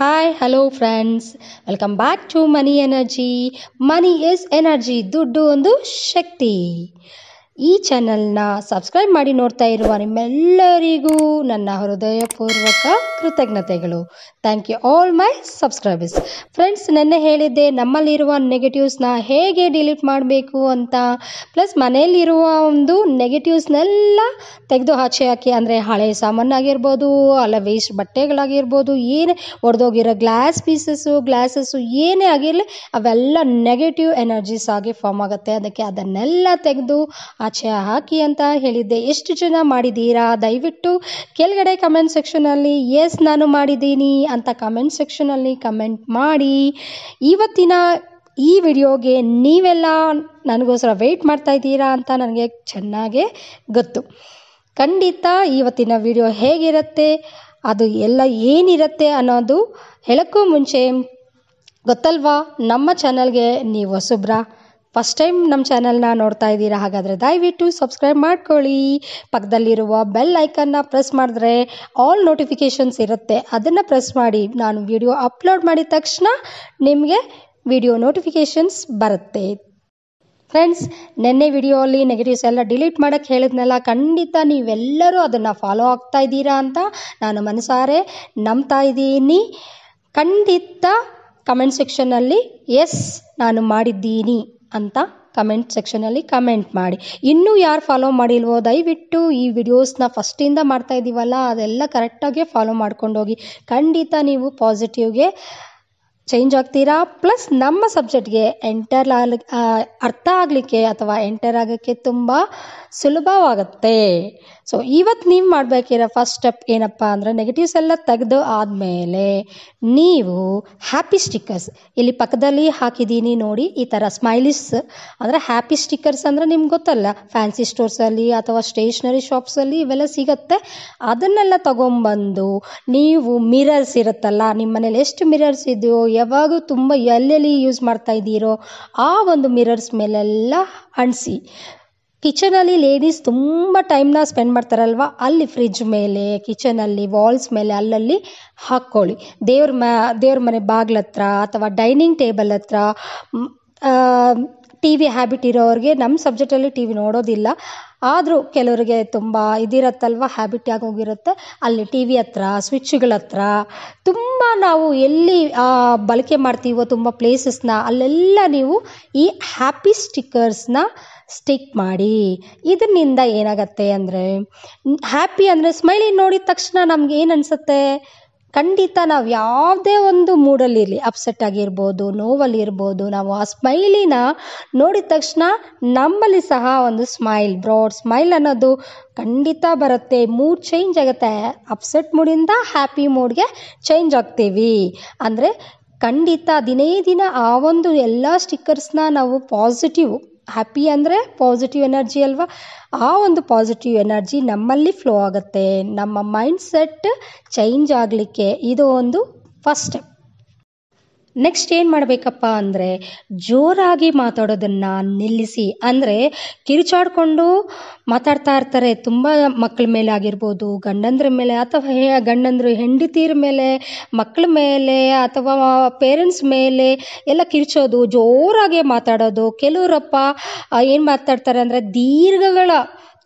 hi hello friends welcome back to money energy money is energy ದುಡ್ಡು ಒಂದು ಶಕ್ತಿ ಈ ಚಾನಲ್ನ ಸಬ್ಸ್ಕ್ರೈಬ್ ಮಾಡಿ ನೋಡ್ತಾ ಇರುವ ನಿಮ್ಮೆಲ್ಲರಿಗೂ ನನ್ನ ಹೃದಯಪೂರ್ವಕ ಕೃತಜ್ಞತೆಗಳು thank you all my subscribers friends ನೆನ್ನೆ ಹೇಳಿದ್ದೆ ನಮ್ಮಲ್ಲಿರುವ ನೆಗೆಟಿವ್ಸ್ನ ಹೇಗೆ ಡಿಲೀಟ್ ಮಾಡಬೇಕು ಅಂತ ಪ್ಲಸ್ ಮನೆಯಲ್ಲಿರುವ ಒಂದು ನೆಗೆಟಿವ್ಸ್ನೆಲ್ಲ ತೆಗೆದು ಆಚೆ ಹಾಕಿ ಅಂದರೆ ಹಳೆ ಆಗಿರ್ಬೋದು ಅಲ್ಲ ವೇಸ್ಟ್ ಬಟ್ಟೆಗಳಾಗಿರ್ಬೋದು ಏನೇ ಒಡೆದೋಗಿರೋ ಗ್ಲಾಸ್ ಪೀಸಸ್ಸು ಗ್ಲಾಸಸ್ಸು ಏನೇ ಆಗಿರಲಿ ಅವೆಲ್ಲ ನೆಗೆಟಿವ್ ಎನರ್ಜೀಸ್ ಆಗಿ ಫಾರ್ಮ್ ಆಗುತ್ತೆ ಅದಕ್ಕೆ ಅದನ್ನೆಲ್ಲ ತೆಗೆದು ಆಚೆ ಹಾಕಿ ಅಂತ ಹೇಳಿದ್ದೆ ಎಷ್ಟು ಜನ ಮಾಡಿದ್ದೀರಾ ದಯವಿಟ್ಟು ಕೆಳಗಡೆ ಕಮೆಂಟ್ ಸೆಕ್ಷನಲ್ಲಿ ಎಸ್ ನಾನು ಮಾಡಿದ್ದೀನಿ ಅಂತ ಕಮೆಂಟ್ ಸೆಕ್ಷನಲ್ಲಿ ಕಮೆಂಟ್ ಮಾಡಿ ಇವತ್ತಿನ ಈ ವಿಡಿಯೋಗೆ ನೀವೆಲ್ಲ ನನಗೋಸ್ಕರ ವೆಯ್ಟ್ ಮಾಡ್ತಾ ಇದ್ದೀರಾ ಅಂತ ನನಗೆ ಚೆನ್ನಾಗೇ ಗೊತ್ತು ಖಂಡಿತ ಇವತ್ತಿನ ವಿಡಿಯೋ ಹೇಗಿರುತ್ತೆ ಅದು ಎಲ್ಲ ಏನಿರುತ್ತೆ ಅನ್ನೋದು ಹೇಳೋಕ್ಕೂ ಮುಂಚೆ ಗೊತ್ತಲ್ವಾ ನಮ್ಮ ಚಾನಲ್ಗೆ ನೀವು ಸುಬ್ರಾ ಫಸ್ಟ್ ಟೈಮ್ ನಮ್ಮ ಚಾನಲ್ನ ನೋಡ್ತಾ ಇದ್ದೀರಾ ಹಾಗಾದರೆ ದಯವಿಟ್ಟು ಸಬ್ಸ್ಕ್ರೈಬ್ ಮಾಡ್ಕೊಳ್ಳಿ ಪಕ್ಕದಲ್ಲಿರುವ ಬೆಲ್ ಐಕನ್ನ ಪ್ರೆಸ್ ಮಾಡಿದ್ರೆ ಆಲ್ ನೋಟಿಫಿಕೇಷನ್ಸ್ ಇರುತ್ತೆ ಅದನ್ನು ಪ್ರೆಸ್ ಮಾಡಿ ನಾನು ವಿಡಿಯೋ ಅಪ್ಲೋಡ್ ಮಾಡಿದ ತಕ್ಷಣ ನಿಮಗೆ ವಿಡಿಯೋ ನೋಟಿಫಿಕೇಷನ್ಸ್ ಬರುತ್ತೆ ಫ್ರೆಂಡ್ಸ್ ನಿನ್ನೆ ವಿಡಿಯೋಲ್ಲಿ ನೆಗೆಟಿವ್ಸ್ ಎಲ್ಲ ಡಿಲೀಟ್ ಮಾಡೋಕ್ಕೆ ಹೇಳಿದ್ನೆಲ್ಲ ಖಂಡಿತ ನೀವೆಲ್ಲರೂ ಅದನ್ನು ಫಾಲೋ ಆಗ್ತಾ ಇದ್ದೀರಾ ಅಂತ ನಾನು ಮನಸಾರೆ ನಂಬ್ತಾ ಇದ್ದೀನಿ ಖಂಡಿತ ಕಮೆಂಟ್ ಸೆಕ್ಷನ್ನಲ್ಲಿ ಎಸ್ ನಾನು ಮಾಡಿದ್ದೀನಿ ಅಂತ ಕಮೆಂಟ್ ಸೆಕ್ಷನಲ್ಲಿ ಕಮೆಂಟ್ ಮಾಡಿ ಇನ್ನೂ ಯಾರು ಫಾಲೋ ಮಾಡಿಲ್ವೋ ದಯವಿಟ್ಟು ಈ ವಿಡಿಯೋಸ್ನ ಫಸ್ಟಿಂದ ಮಾಡ್ತಾ ಇದ್ದೀವಲ್ಲ ಅದೆಲ್ಲ ಕರೆಕ್ಟಾಗೆ ಫಾಲೋ ಮಾಡ್ಕೊಂಡೋಗಿ ಖಂಡಿತ ನೀವು ಪಾಸಿಟಿವ್ಗೆ ಚೇಂಜ್ ಆಗ್ತೀರಾ ಪ್ಲಸ್ ನಮ್ಮ ಸಬ್ಜೆಕ್ಟ್ಗೆ ಎಂಟರ್ ಆಗ್ಲಿ ಅರ್ಥ ಆಗಲಿಕ್ಕೆ ಅಥವಾ ಎಂಟರ್ ಆಗೋಕ್ಕೆ ತುಂಬ ಸುಲಭವಾಗುತ್ತೆ ಸೊ ಇವತ್ತು ನೀವು ಮಾಡಬೇಕಿರೋ ಫಸ್ಟ್ ಸ್ಟೆಪ್ ಏನಪ್ಪ ಅಂದರೆ ನೆಗೆಟಿವ್ಸ್ ಎಲ್ಲ ತೆಗೆದು ಆದಮೇಲೆ ನೀವು ಹ್ಯಾಪಿ ಸ್ಟಿಕ್ಕರ್ಸ್ ಇಲ್ಲಿ ಪಕ್ಕದಲ್ಲಿ ಹಾಕಿದ್ದೀನಿ ನೋಡಿ ಈ ಥರ ಸ್ಮೈಲಿಸ್ ಅಂದರೆ ಹ್ಯಾಪಿ ಸ್ಟಿಕ್ಕರ್ಸ್ ಅಂದರೆ ನಿಮ್ಗೆ ಗೊತ್ತಲ್ಲ ಫ್ಯಾನ್ಸಿ ಸ್ಟೋರ್ಸಲ್ಲಿ ಅಥವಾ ಸ್ಟೇಷ್ನರಿ ಶಾಪ್ಸಲ್ಲಿ ಇವೆಲ್ಲ ಸಿಗುತ್ತೆ ಅದನ್ನೆಲ್ಲ ತೊಗೊಂಬಂದು ನೀವು ಮಿರರ್ಸ್ ಇರುತ್ತಲ್ಲ ನಿಮ್ಮ ಮನೇಲಿ ಎಷ್ಟು ಮಿರರ್ಸ್ ಇದೆಯೋ ಯಾವಾಗ ತುಂಬ ಎಲ್ಲೆಲ್ಲಿ ಯೂಸ್ ಮಾಡ್ತಾ ಇದ್ದೀರೋ ಆ ಒಂದು ಮಿರರ್ಸ್ ಮೇಲೆಲ್ಲ ಅಂಟಿಸಿ ಕಿಚನಲ್ಲಿ ಲೇಡೀಸ್ ತುಂಬ ಟೈಮ್ನ ಸ್ಪೆಂಡ್ ಮಾಡ್ತಾರಲ್ವ ಅಲ್ಲಿ ಫ್ರಿಜ್ ಮೇಲೆ ಕಿಚನಲ್ಲಿ ವಾಲ್ಸ್ ಮೇಲೆ ಅಲ್ಲಲ್ಲಿ ಹಾಕ್ಕೊಳ್ಳಿ ದೇವ್ರ ಮ ದೇವ್ರ ಮನೆ ಬಾಗ್ಲ ಅಥವಾ ಡೈನಿಂಗ್ ಟೇಬಲ್ ಹತ್ರ ಟಿ ವಿ ಹ್ಯಾಬಿಟ್ ಇರೋರಿಗೆ ನಮ್ಮ ಸಬ್ಜೆಕ್ಟಲ್ಲಿ ಟಿ ವಿ ನೋಡೋದಿಲ್ಲ ಆದರೂ ಕೆಲವರಿಗೆ ತುಂಬ ಇದಿರತ್ತಲ್ವ ಹ್ಯಾಬಿಟ್ ಆಗೋಗಿರುತ್ತೆ ಅಲ್ಲಿ ಟಿ ವಿ ಹತ್ರ ಸ್ವಿಚ್ಗಳ ಹತ್ರ ತುಂಬ ನಾವು ಎಲ್ಲಿ ಬಳಕೆ ಮಾಡ್ತೀವೋ ತುಂಬ ಪ್ಲೇಸಸ್ನ ಅಲ್ಲೆಲ್ಲ ನೀವು ಈ ಹ್ಯಾಪಿ ಸ್ಟಿಕ್ಕರ್ಸ್ನ ಸ್ಟಿಕ್ ಮಾಡಿ ಇದರಿಂದ ಏನಾಗುತ್ತೆ ಅಂದರೆ ಹ್ಯಾಪಿ ಅಂದರೆ ಸ್ಮೈಲಿ ನೋಡಿದ ತಕ್ಷಣ ನಮ್ಗೆ ಏನು ಅನಿಸುತ್ತೆ ಖಂಡಿತ ನಾವು ಯಾವುದೇ ಒಂದು ಮೂಡಲ್ಲಿರಲಿ ಅಪ್ಸೆಟ್ ಆಗಿರ್ಬೋದು ನೋವಲ್ಲಿರ್ಬೋದು ನಾವು ಆ ಸ್ಮೈಲಿನ ನೋಡಿದ ತಕ್ಷಣ ನಮ್ಮಲ್ಲಿ ಸಹ ಒಂದು ಸ್ಮೈಲ್ ಬ್ರಾಡ್ ಸ್ಮೈಲ್ ಅನ್ನೋದು ಖಂಡಿತ ಬರುತ್ತೆ ಮೂಡ್ ಚೇಂಜ್ ಆಗುತ್ತೆ ಅಪ್ಸೆಟ್ ಮೂಡಿಂದ ಹ್ಯಾಪಿ ಮೂಡ್ಗೆ ಚೇಂಜ್ ಆಗ್ತೀವಿ ಅಂದರೆ ಖಂಡಿತ ದಿನೇ ದಿನ ಆ ಒಂದು ಎಲ್ಲ ಸ್ಟಿಕ್ಕರ್ಸ್ನ ನಾವು ಪಾಸಿಟಿವ್ ಹ್ಯಾಪಿ ಅಂದರೆ ಪಾಸಿಟಿವ್ ಎನರ್ಜಿ ಅಲ್ವಾ ಆ ಒಂದು ಪಾಸಿಟಿವ್ ಎನರ್ಜಿ ನಮ್ಮಲ್ಲಿ ಫ್ಲೋ ಆಗುತ್ತೆ ನಮ್ಮ ಮೈಂಡ್ಸೆಟ್ ಚೇಂಜ್ ಆಗಲಿಕ್ಕೆ ಇದು ಒಂದು ಫಸ್ಟ್ ಸ್ಟೆಪ್ ನೆಕ್ಸ್ಟ್ ಏನು ಮಾಡಬೇಕಪ್ಪ ಅಂದರೆ ಜೋರಾಗಿ ಮಾತಾಡೋದನ್ನು ನಿಲ್ಲಿಸಿ ಅಂದರೆ ಕಿರುಚಾಡಿಕೊಂಡು ಮಾತಾಡ್ತಾ ಇರ್ತಾರೆ ತುಂಬ ಮಕ್ಕಳ ಮೇಲೆ ಆಗಿರ್ಬೋದು ಗಂಡಂದ್ರ ಮೇಲೆ ಅಥವಾ ಗಂಡಂದ್ರು ಹೆಂಡತಿರ ಮೇಲೆ ಮಕ್ಕಳ ಮೇಲೆ ಅಥವಾ ಪೇರೆಂಟ್ಸ್ ಮೇಲೆ ಎಲ್ಲ ಕಿರಿಚೋದು ಜೋರಾಗೆ ಮಾತಾಡೋದು ಕೆಲವರಪ್ಪ ಏನು ಮಾತಾಡ್ತಾರೆ ಅಂದರೆ ದೀರ್ಘಗಳ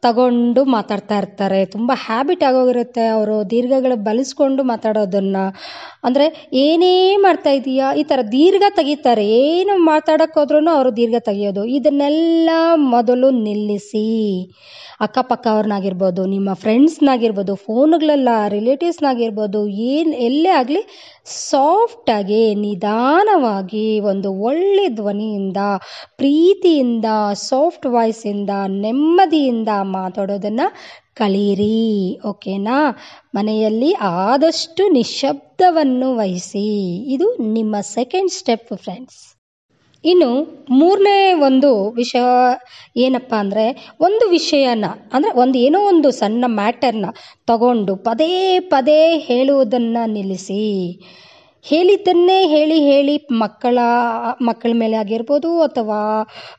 ತಗೊಂಡು ಮಾತಾಡ್ತಾ ಇರ್ತಾರೆ ತುಂಬ ಹ್ಯಾಬಿಟ್ ಆಗೋಗಿರುತ್ತೆ ಅವರು ದೀರ್ಘಗಳು ಬಳಸ್ಕೊಂಡು ಮಾತಾಡೋದನ್ನು ಅಂದರೆ ಏನೇ ಮಾಡ್ತಾ ಇದೀಯಾ ಈ ಥರ ದೀರ್ಘ ತೆಗಿತಾರೆ ಏನು ಮಾತಾಡೋಕ್ಕೋದ್ರೂ ಅವರು ದೀರ್ಘ ತೆಗಿಯೋದು ಇದನ್ನೆಲ್ಲ ಮೊದಲು ನಿಲ್ಲಿಸಿ ಅಕ್ಕಪಕ್ಕ ಅವ್ರನ್ನಾಗಿರ್ಬೋದು ನಿಮ್ಮ ಫ್ರೆಂಡ್ಸ್ನಾಗಿರ್ಬೋದು ಫೋನ್ಗಳೆಲ್ಲ ರಿಲೇಟಿವ್ಸ್ನಾಗಿರ್ಬೋದು ಏನು ಎಲ್ಲೇ ಆಗಲಿ ಸಾಫ್ಟಾಗಿ ನಿಧಾನವಾಗಿ ಒಂದು ಒಳ್ಳೆ ಧ್ವನಿಯಿಂದ ಪ್ರೀತಿಯಿಂದ ಸಾಫ್ಟ್ ವಾಯ್ಸಿಂದ ನೆಮ್ಮದಿಯಿಂದ ಮಾತಾಡೋದನ್ನು ಕಲಿಯಿರಿ ಓಕೆನಾ ಮನೆಯಲ್ಲಿ ಆದಷ್ಟು ನಿಶಬ್ದವನ್ನು ವಹಿಸಿ ಇದು ನಿಮ್ಮ ಸೆಕೆಂಡ್ ಸ್ಟೆಪ್ ಫ್ರೆಂಡ್ಸ್ ಇನ್ನು ಮೂರನೇ ಒಂದು ವಿಷಯ ಏನಪ್ಪ ಅಂದರೆ ಒಂದು ವಿಷಯನ ಅಂದರೆ ಒಂದು ಏನೋ ಒಂದು ಸಣ್ಣ ಮ್ಯಾಟರ್ನ ತಗೊಂಡು ಪದೇ ಪದೇ ಹೇಳುವುದನ್ನು ನಿಲ್ಲಿಸಿ ಹೇಳಿದ್ದನ್ನೇ ಹೇಳಿ ಹೇಳಿ ಮಕ್ಕಳ ಮಕ್ಕಳ ಮೇಲೆ ಆಗಿರ್ಬೋದು ಅಥವಾ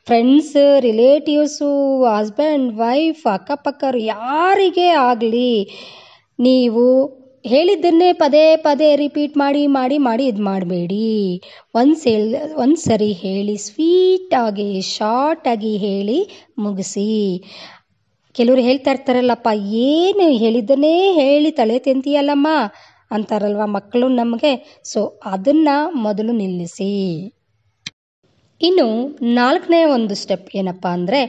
ಫ್ರೆಂಡ್ಸ್ ರಿಲೇಟಿವ್ಸು ಹಸ್ಬೆಂಡ್ ವೈಫ್ ಅಕ್ಕಪಕ್ಕರು ಯಾರಿಗೆ ಆಗಲಿ ನೀವು ಹೇಳಿದ್ದನ್ನೇ ಪದೇ ಪದೇ ರಿಪೀಟ್ ಮಾಡಿ ಮಾಡಿ ಮಾಡಿ ಇದು ಮಾಡಬೇಡಿ ಒಂದು ಸೇಲ್ ಒಂದು ಸರಿ ಹೇಳಿ ಸ್ವೀಟಾಗಿ ಶಾರ್ಟಾಗಿ ಹೇಳಿ ಮುಗಿಸಿ ಕೆಲವರು ಹೇಳ್ತಾ ಇರ್ತಾರಲ್ಲಪ್ಪ ಏನು ಹೇಳಿದ್ದನ್ನೇ ಹೇಳಿ ತಲೆ ತಿಂತೀಯಲ್ಲಮ್ಮ ಅಂತಾರಲ್ವ ಮಕ್ಕಳು ನಮಗೆ ಸೊ ಅದನ್ನು ಮೊದಲು ನಿಲ್ಲಿಸಿ ಇನ್ನು ನಾಲ್ಕನೇ ಒಂದು ಸ್ಟೆಪ್ ಏನಪ್ಪ ಅಂದರೆ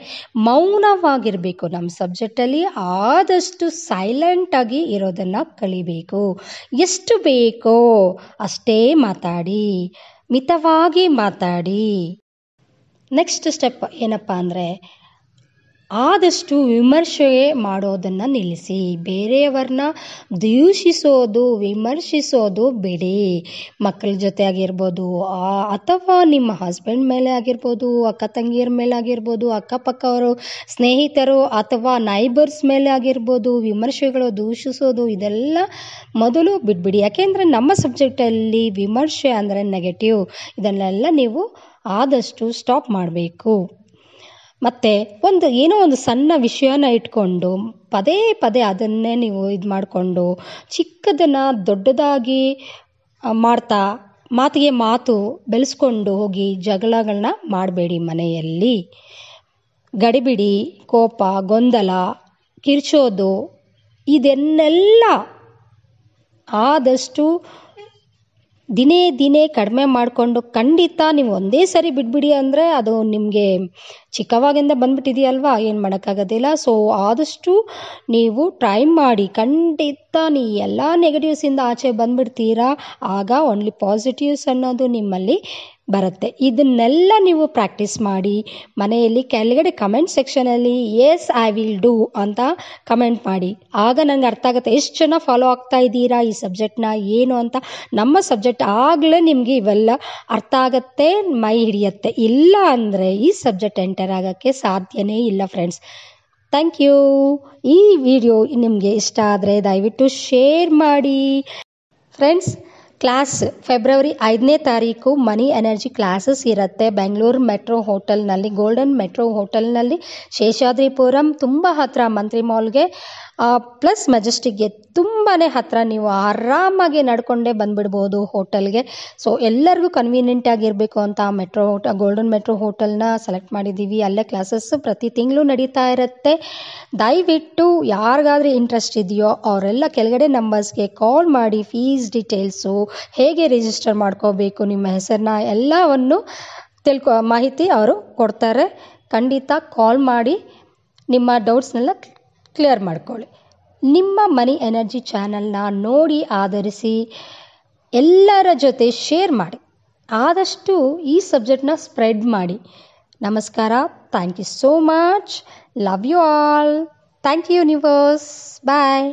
ಮೌನವಾಗಿರಬೇಕು ನಮ್ಮ ಸಬ್ಜೆಕ್ಟಲ್ಲಿ ಆದಷ್ಟು ಸೈಲೆಂಟಾಗಿ ಇರೋದನ್ನು ಕಲಿಬೇಕು ಎಷ್ಟು ಬೇಕೋ ಅಷ್ಟೇ ಮಾತಾಡಿ ಮಿತವಾಗಿ ಮಾತಾಡಿ ನೆಕ್ಸ್ಟ್ ಸ್ಟೆಪ್ ಏನಪ್ಪ ಅಂದರೆ ಆದಷ್ಟು ವಿಮರ್ಶೆ ಮಾಡೋದನ್ನು ನಿಲ್ಲಿಸಿ ಬೇರೆಯವ್ರನ್ನ ದೂಷಿಸೋದು ವಿಮರ್ಶಿಸೋದು ಬಿಡಿ ಮಕ್ಕಳ ಜೊತೆ ಆಗಿರ್ಬೋದು ಅಥವಾ ನಿಮ್ಮ ಹಸ್ಬೆಂಡ್ ಮೇಲೆ ಆಗಿರ್ಬೋದು ಅಕ್ಕ ತಂಗಿಯರ ಮೇಲೆ ಆಗಿರ್ಬೋದು ಅಕ್ಕಪಕ್ಕವರು ಸ್ನೇಹಿತರು ಅಥವಾ ನೈಬರ್ಸ್ ಮೇಲೆ ಆಗಿರ್ಬೋದು ವಿಮರ್ಶೆಗಳು ದೂಷಿಸೋದು ಇದೆಲ್ಲ ಮೊದಲು ಬಿಟ್ಬಿಡಿ ಯಾಕೆಂದರೆ ನಮ್ಮ ಸಬ್ಜೆಕ್ಟಲ್ಲಿ ವಿಮರ್ಶೆ ಅಂದರೆ ನೆಗೆಟಿವ್ ಇದನ್ನೆಲ್ಲ ನೀವು ಆದಷ್ಟು ಸ್ಟಾಪ್ ಮಾಡಬೇಕು ಮತ್ತು ಒಂದು ಏನೋ ಒಂದು ಸಣ್ಣ ವಿಷಯನ ಇಟ್ಕೊಂಡು ಪದೇ ಪದೇ ಅದನ್ನೇ ನೀವು ಇದು ಮಾಡಿಕೊಂಡು ಚಿಕ್ಕದನ್ನು ದೊಡ್ಡದಾಗಿ ಮಾಡ್ತಾ ಮಾತಿಗೆ ಮಾತು ಬೆಳೆಸ್ಕೊಂಡು ಹೋಗಿ ಜಗಳಗಳನ್ನ ಮಾಡಬೇಡಿ ಮನೆಯಲ್ಲಿ ಗಡಿಬಿಡಿ ಕೋಪ ಗೊಂದಲ ಕಿರ್ಚೋದು ಇದನ್ನೆಲ್ಲ ಆದಷ್ಟು ದಿನೇ ದಿನೇ ಕಡಿಮೆ ಮಾಡಿಕೊಂಡು ಖಂಡಿತ ನೀವು ಒಂದೇ ಸರಿ ಬಿಟ್ಬಿಡಿ ಅಂದರೆ ಅದು ನಿಮಗೆ ಚಿಕ್ಕವಾಗಿಂದ ಬಂದ್ಬಿಟ್ಟಿದೆಯಲ್ವಾ ಏನು ಮಾಡೋಕ್ಕಾಗೋದಿಲ್ಲ ಸೊ ಆದಷ್ಟು ನೀವು ಟ್ರೈ ಮಾಡಿ ಖಂಡಿತ ತಾನು ಈ ಎಲ್ಲ ನೆಗೆಟಿವ್ಸಿಂದ ಆಚೆ ಬಂದ್ಬಿಡ್ತೀರಾ ಆಗ ಓನ್ಲಿ ಪಾಸಿಟಿವ್ಸ್ ಅನ್ನೋದು ನಿಮ್ಮಲ್ಲಿ ಬರುತ್ತೆ ಇದನ್ನೆಲ್ಲ ನೀವು ಪ್ರಾಕ್ಟೀಸ್ ಮಾಡಿ ಮನೆಯಲ್ಲಿ ಕೆಳಗಡೆ ಕಮೆಂಟ್ ಸೆಕ್ಷನಲ್ಲಿ ಎಸ್ ಐ ವಿಲ್ ಡೂ ಅಂತ ಕಮೆಂಟ್ ಮಾಡಿ ಆಗ ನನಗೆ ಅರ್ಥ ಆಗುತ್ತೆ ಎಷ್ಟು ಜನ ಫಾಲೋ ಆಗ್ತಾ ಇದ್ದೀರಾ ಈ ಸಬ್ಜೆಕ್ಟ್ನ ಏನು ಅಂತ ನಮ್ಮ ಸಬ್ಜೆಕ್ಟ್ ಆಗಲೇ ನಿಮಗೆ ಇವೆಲ್ಲ ಅರ್ಥ ಆಗುತ್ತೆ ಮೈ ಹಿಡಿಯುತ್ತೆ ಇಲ್ಲ ಅಂದರೆ ಈ ಸಬ್ಜೆಕ್ಟ್ ಎಂಟರ್ ಆಗೋಕ್ಕೆ ಸಾಧ್ಯನೇ ಇಲ್ಲ ಫ್ರೆಂಡ್ಸ್ ಥ್ಯಾಂಕ್ ಯು ಈ ವಿಡಿಯೋ ನಿಮಗೆ ಇಷ್ಟ ಆದರೆ ದಯವಿಟ್ಟು ಶೇರ್ ಮಾಡಿ ಫ್ರೆಂಡ್ಸ್ ಕ್ಲಾಸ್ ಫೆಬ್ರವರಿ ಐದನೇ ತಾರೀಕು ಮನಿ ಎನರ್ಜಿ ಕ್ಲಾಸಸ್ ಇರುತ್ತೆ ಬೆಂಗಳೂರು ಮೆಟ್ರೋ ಹೋಟೆಲ್ನಲ್ಲಿ ಗೋಲ್ಡನ್ ಮೆಟ್ರೋ ಹೋಟೆಲ್ನಲ್ಲಿ ಶೇಷಾದ್ರಿಪುರಂ ತುಂಬ ಹತ್ತಿರ ಮಂತ್ರಿ ಮಾಲ್ಗೆ ಪ್ಲಸ್ ಮೆಜೆಸ್ಟಿಕ್ಗೆ ತುಂಬಾ ಹತ್ತಿರ ನೀವು ಆರಾಮಾಗಿ ನಡ್ಕೊಂಡೇ ಬಂದುಬಿಡ್ಬೋದು ಹೋಟೆಲ್ಗೆ ಸೊ ಎಲ್ಲರಿಗೂ ಆಗಿರಬೇಕು ಅಂತ ಮೆಟ್ರೋ ಹೋಟ ಗೋಲ್ಡನ್ ಮೆಟ್ರೋ ಹೋಟೆಲ್ನ ಸೆಲೆಕ್ಟ್ ಮಾಡಿದ್ದೀವಿ ಅಲ್ಲೇ ಕ್ಲಾಸಸ್ ಪ್ರತಿ ತಿಂಗಳು ನಡೀತಾ ಇರುತ್ತೆ ದಯವಿಟ್ಟು ಯಾರಿಗಾದ್ರೂ ಇಂಟ್ರೆಸ್ಟ್ ಇದೆಯೋ ಅವರೆಲ್ಲ ಕೆಳಗಡೆ ನಂಬರ್ಸ್ಗೆ ಕಾಲ್ ಮಾಡಿ ಫೀಸ್ ಡೀಟೇಲ್ಸು ಹೇಗೆ ರಿಜಿಸ್ಟರ್ ಮಾಡ್ಕೋಬೇಕು ನಿಮ್ಮ ಹೆಸರನ್ನ ಎಲ್ಲವನ್ನು ತಿಳ್ಕೊ ಮಾಹಿತಿ ಅವರು ಕೊಡ್ತಾರೆ ಖಂಡಿತ ಕಾಲ್ ಮಾಡಿ ನಿಮ್ಮ ಡೌಟ್ಸ್ನೆಲ್ಲ ಕ್ಲಿಯರ್ ಮಾಡ್ಕೊಳ್ಳಿ ನಿಮ್ಮ ಮನಿ ಎನರ್ಜಿ ಚಾನಲ್ನ ನೋಡಿ ಆಧರಿಸಿ ಎಲ್ಲರ ಜೊತೆ ಶೇರ್ ಮಾಡಿ ಆದಷ್ಟು ಈ ಸಬ್ಜೆಕ್ಟ್ನ ಸ್ಪ್ರೆಡ್ ಮಾಡಿ ನಮಸ್ಕಾರ thank you so much love you all thank you universe bye